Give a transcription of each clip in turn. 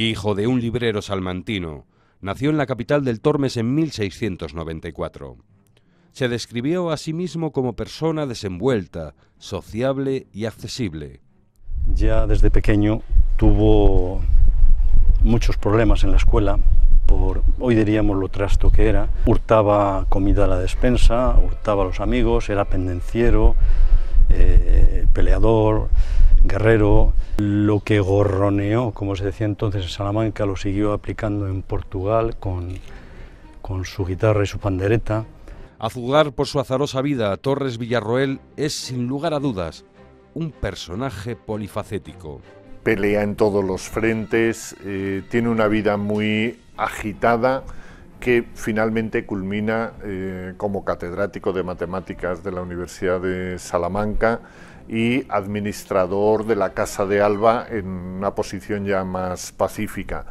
Hijo de un librero salmantino, nació en la capital del Tormes en 1694. Se describió a sí mismo como persona desenvuelta, sociable y accesible. Ya desde pequeño tuvo muchos problemas en la escuela por, hoy diríamos lo trasto que era, hurtaba comida a la despensa, hurtaba a los amigos, era pendenciero, eh, peleador, Guerrero, lo que gorroneó, como se decía entonces en Salamanca, lo siguió aplicando en Portugal con, su guitarra y su pandereta. A jugar por su azarosa vida, Torres Villarroel es, sin lugar a dudas, un personaje polifacético. Pelea en todos los frentes, eh, tiene una vida muy agitada que finalmente culmina eh, como catedrático de matemáticas de la Universidad de Salamanca y administrador de la Casa de Alba en una posición ya más pacífica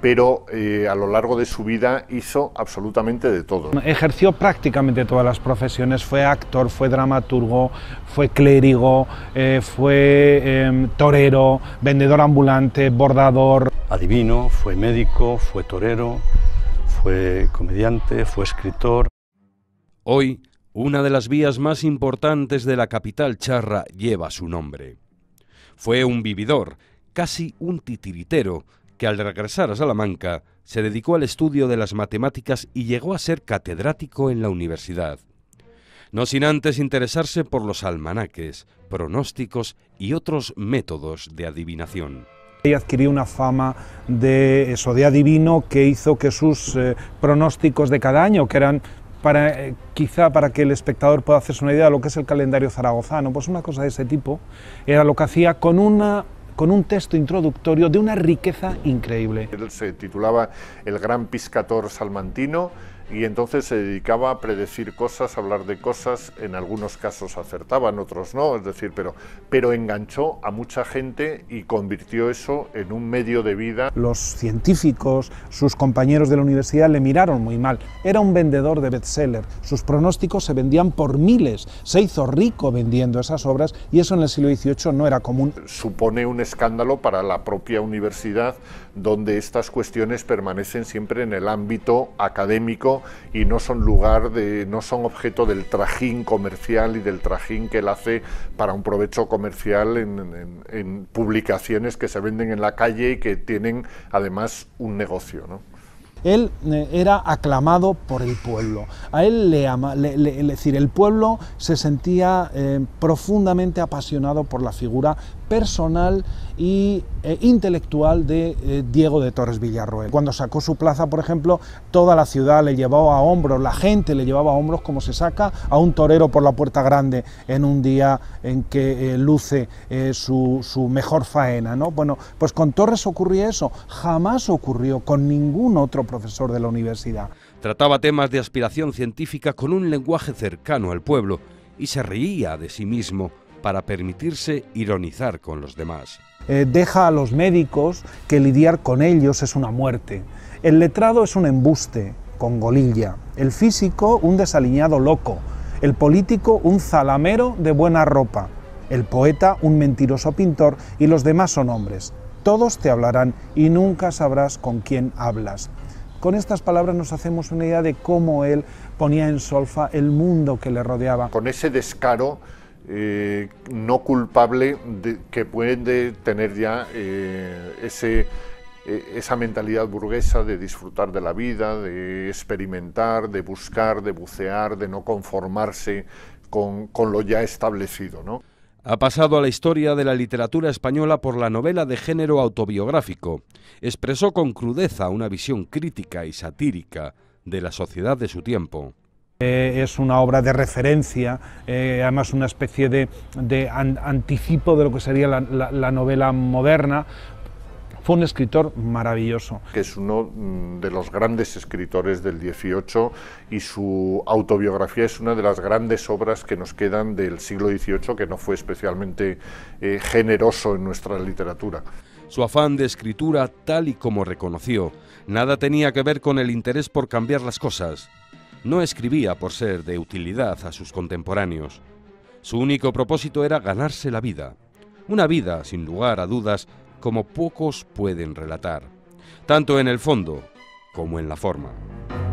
pero eh, a lo largo de su vida hizo absolutamente de todo. Ejerció prácticamente todas las profesiones, fue actor, fue dramaturgo, fue clérigo, eh, fue em, torero, vendedor ambulante, bordador. Adivino, fue médico, fue torero, fue comediante, fue escritor. Hoy una de las vías más importantes de la capital charra lleva su nombre. Fue un vividor, casi un titiritero, que al regresar a Salamanca se dedicó al estudio de las matemáticas y llegó a ser catedrático en la universidad. No sin antes interesarse por los almanaques, pronósticos y otros métodos de adivinación. adquirió una fama de eso, de adivino, que hizo que sus eh, pronósticos de cada año, que eran para, eh, quizá para que el espectador pueda hacerse una idea de lo que es el calendario zaragozano, pues una cosa de ese tipo era lo que hacía con una con un texto introductorio de una riqueza increíble. Se titulaba El Gran Piscator Salmantino y entonces se dedicaba a predecir cosas, a hablar de cosas, en algunos casos acertaba, en otros no, es decir, pero, pero enganchó a mucha gente y convirtió eso en un medio de vida. Los científicos, sus compañeros de la universidad le miraron muy mal, era un vendedor de bestseller, sus pronósticos se vendían por miles, se hizo rico vendiendo esas obras y eso en el siglo XVIII no era común. Supone un escándalo para la propia universidad donde estas cuestiones permanecen siempre en el ámbito académico y no son lugar de, no son objeto del trajín comercial y del trajín que él hace para un provecho comercial en, publicaciones que se venden en la calle y que tienen además un negocio. él eh, era aclamado por el pueblo. A él le ama, decir, el pueblo se sentía eh, profundamente apasionado por la figura personal y eh, intelectual de eh, Diego de Torres Villarroel. Cuando sacó su plaza, por ejemplo, toda la ciudad le llevaba a hombros, la gente le llevaba a hombros como se saca a un torero por la puerta grande en un día en que eh, luce su, su, mejor faena. ¿no? Bueno, pues con Torres ocurría eso, jamás ocurrió con ningún otro profesor de la universidad. Trataba temas de aspiración científica con un lenguaje cercano al pueblo y se reía de sí mismo para permitirse ironizar con los demás. Eh, deja a los médicos que lidiar con ellos es una muerte. El letrado es un embuste con golilla. El físico un desaliñado loco. El político un zalamero de buena ropa. El poeta un mentiroso pintor y los demás son hombres. Todos te hablarán y nunca sabrás con quién hablas. Con estas palabras nos hacemos una idea de cómo él ponía en solfa el mundo que le rodeaba. Con ese descaro eh, no culpable que puede tener ya eh, eh, esa mentalidad burguesa de disfrutar de la vida, de experimentar, de buscar, de bucear, de no conformarse con, con lo ya establecido. ¿no? Ha pasado a la historia de la literatura española por la novela de género autobiográfico. Expresó con crudeza una visión crítica y satírica de la sociedad de su tiempo. Eh, es una obra de referencia, eh, además una especie de, anticipo de lo que sería la, novela moderna, fue un escritor maravilloso. Que es uno mm, de los grandes escritores del XVIII y su autobiografía es una de las grandes obras que nos quedan del siglo XVIII, que no fue especialmente eh, generoso en nuestra literatura. Su afán de escritura, tal y como reconoció, nada tenía que ver con el interés por cambiar las cosas. No escribía por ser de utilidad a sus contemporáneos. Su único propósito era ganarse la vida. Una vida, sin lugar a dudas, como pocos pueden relatar, tanto en el fondo como en la forma.